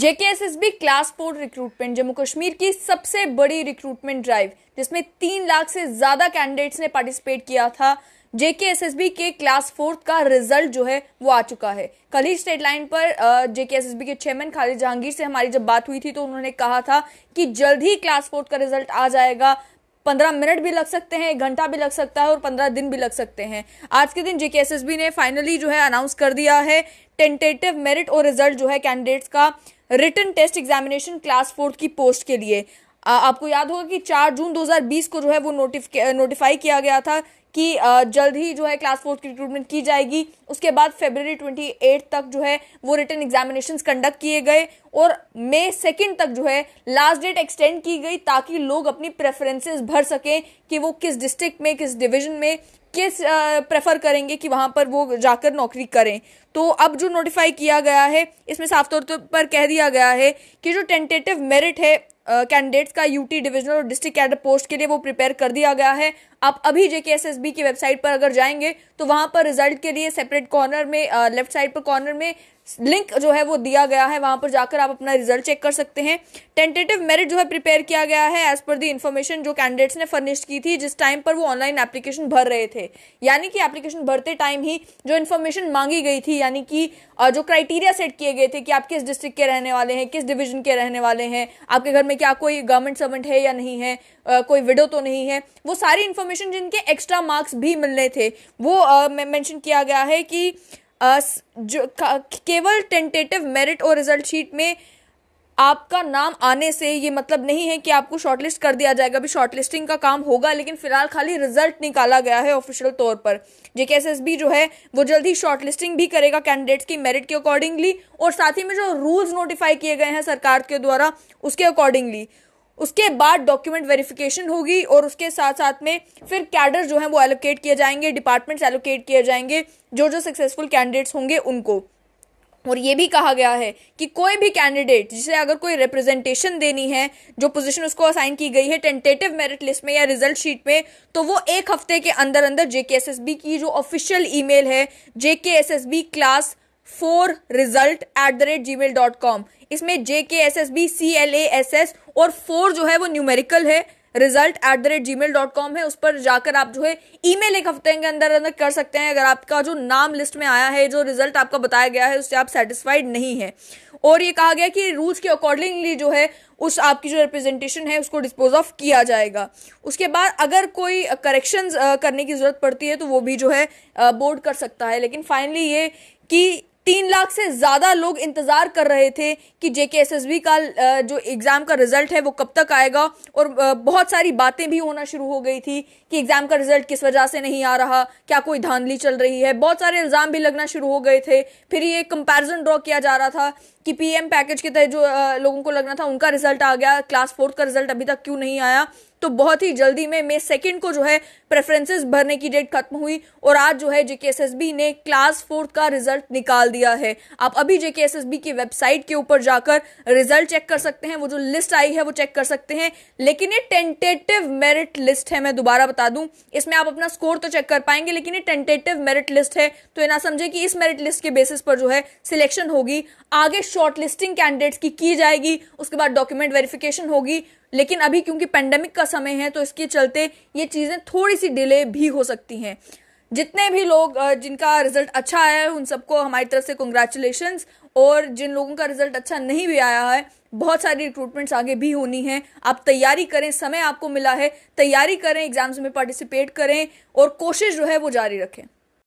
JKSSB class four recruitment Jammu Kashmir की सबसे बड़ी रिक्रूटमेंट ड्राइव जिसमें तीन लाख से ज्यादा कैंडिडेट्स ने पार्टिसिपेट किया था जेकेएसएसबी के क्लास फोर्थ का रिजल्ट जो है वो आ चुका है कल ही स्टेट लाइन पर जेकेएसएसबी के चेयरमैन खालिद जहांगीर से हमारी जब बात हुई थी तो उन्होंने कहा था कि जल्द ही क्लास फोर्थ का रिजल्ट आ जाएगा पंद्रह मिनट भी लग सकते हैं एक घंटा भी लग सकता है और पंद्रह दिन भी लग सकते हैं आज के दिन जेके ने फाइनली जो है अनाउंस कर दिया है टेंटेटिव मेरिट और रिजल्ट जो है कैंडिडेट्स का return test examination class fourth की पोस्ट के लिए आपको याद होगा कि 4 जून 2020 को जो है वो नोटिफाई किया गया था कि जल्द ही जो है क्लास फोर्थ की रिक्रूटमेंट की जाएगी उसके बाद फेबररी ट्वेंटी एट तक जो है वो रिटर्न एग्जामिनेशन कंडक्ट किए गए और मई सेकेंड तक जो है लास्ट डेट एक्सटेंड की गई ताकि लोग अपनी प्रेफरेंसेस भर सकें कि वो किस डिस्ट्रिक्ट में किस डिवीजन में किस प्रेफर करेंगे कि वहाँ पर वो जाकर नौकरी करें तो अब जो नोटिफाई किया गया है इसमें साफ तौर तो पर कह दिया गया है कि जो टेंटेटिव मेरिट है कैंडिडेट्स uh, का यूटी डिविजनल और डिस्ट्रिक्ट कैडर पोस्ट के लिए वो प्रिपेयर कर दिया गया है आप अभी जेके की वेबसाइट पर अगर जाएंगे तो वहाँ पर रिजल्ट के लिए सेपरेट कॉर्नर में लेफ्ट साइड पर कॉर्नर में लिंक जो है वो दिया गया है वहां पर जाकर आप अपना रिजल्ट चेक कर सकते हैं टेंटेटिव मेरिट जो है प्रिपेयर किया गया है एज पर दी इन्फॉर्मेशन जो कैंडिडेट्स ने फर्निश की थी जिस टाइम पर वो ऑनलाइन एप्लीकेशन भर रहे थे यानी कि एप्लीकेशन भरते टाइम ही जो इन्फॉर्मेशन मांगी गई थी यानी कि जो क्राइटेरिया सेट किए गए थे कि आप किस डिस्ट्रिक्ट के रहने वाले हैं किस डिविजन के रहने वाले हैं आपके घर में क्या कोई गवर्नमेंट सर्वेंट है या नहीं है कोई विडो तो नहीं है वो सारी इन्फॉर्मेशन इन्फॉर्मेशन जिनके एक्स्ट्रा मार्क्स भी मिलने थे वो मेंशन किया गया है कि जो केवल टेंटेटिव मेरिट और रिजल्ट शीट में आपका नाम आने से ये मतलब नहीं है कि आपको शॉर्टलिस्ट कर दिया जाएगा अभी शॉर्टलिस्टिंग का काम होगा लेकिन फिलहाल खाली रिजल्ट निकाला गया है ऑफिशियल तौर पर जेके जो है वो जल्द ही शॉर्टलिस्टिंग भी करेगा कैंडिडेट्स की मेरिट के अकॉर्डिंगली और साथ ही में जो रूल्स नोटिफाई किए गए हैं सरकार के द्वारा उसके अकॉर्डिंगली उसके बाद डॉक्यूमेंट वेरिफिकेशन होगी और उसके साथ साथ में फिर कैडर जो है वो एलोकेट किए जाएंगे डिपार्टमेंट्स एलोकेट किए जाएंगे जो जो सक्सेसफुल कैंडिडेट्स होंगे उनको और ये भी कहा गया है कि कोई भी कैंडिडेट जिसे अगर कोई रिप्रेजेंटेशन देनी है जो पोजीशन उसको असाइन की गई है टेंटेटिव मेरिट लिस्ट में या रिजल्ट शीट में तो वो एक हफ्ते के अंदर अंदर जेके की जो ऑफिशियल ईमेल है JK class four result at the rate gmail dot com इसमें J K S S B C L A S S और फोर जो है वो न्यूमेरिकल है result at the rate gmail dot com है उस पर जाकर आप जो है ई मेल एक हफ्ते के अंदर अंदर कर सकते हैं अगर आपका जो नाम लिस्ट में आया है जो रिजल्ट आपका बताया गया है उससे आप सेटिस्फाइड नहीं है और ये कहा गया कि रूल्स के अकॉर्डिंगली जो है उस आपकी जो रिप्रेजेंटेशन है उसको डिस्पोज ऑफ किया जाएगा उसके बाद अगर कोई करेक्शन करने की ज़रूरत पड़ती है तो वो भी जो है बोर्ड कर सकता है लेकिन फाइनली ये कि तीन लाख से ज़्यादा लोग इंतज़ार कर रहे थे कि जेके एस का जो एग्ज़ाम का रिज़ल्ट है वो कब तक आएगा और बहुत सारी बातें भी होना शुरू हो गई थी कि एग्ज़ाम का रिज़ल्ट किस वजह से नहीं आ रहा क्या कोई धांधली चल रही है बहुत सारे इल्ज़ाम भी लगना शुरू हो गए थे फिर ये कंपेरिजन ड्रॉ किया जा रहा था कि पीएम पैकेज के तहत जो लोगों को लगना था उनका रिजल्ट आ गया क्लास फोर्थ का रिजल्ट अभी तक क्यों नहीं आया तो बहुत ही जल्दी में मे सेकेंड को जो है प्रेफरेंसेस भरने की डेट खत्म हुई और आज जो है जेकेएसएसबी ने क्लास फोर्थ का रिजल्ट निकाल दिया है आप अभी जेकेएसएसबी की वेबसाइट के ऊपर जाकर रिजल्ट चेक कर सकते हैं वो जो लिस्ट आई है वो चेक कर सकते हैं लेकिन ये टेंटेटिव मेरिट लिस्ट है मैं दोबारा बता दूं इसमें आप अपना स्कोर तो चेक कर पाएंगे लेकिन ये टेंटेटिव मेरिट लिस्ट है तो ये ना समझे कि इस मेरिट लिस्ट के बेसिस पर जो है सिलेक्शन होगी आगे शॉर्टलिस्टिंग कैंडिडेट्स की की जाएगी उसके बाद डॉक्यूमेंट वेरिफिकेशन होगी लेकिन अभी क्योंकि पेंडेमिक का समय है तो इसके चलते ये चीज़ें थोड़ी सी डिले भी हो सकती हैं जितने भी लोग जिनका रिजल्ट अच्छा आया है उन सबको हमारी तरफ से कॉन्ग्रेचुलेशन और जिन लोगों का रिजल्ट अच्छा नहीं भी आया है बहुत सारी रिक्रूटमेंट्स आगे भी होनी है आप तैयारी करें समय आपको मिला है तैयारी करें एग्जाम्स में पार्टिसिपेट करें और कोशिश जो है वो जारी रखें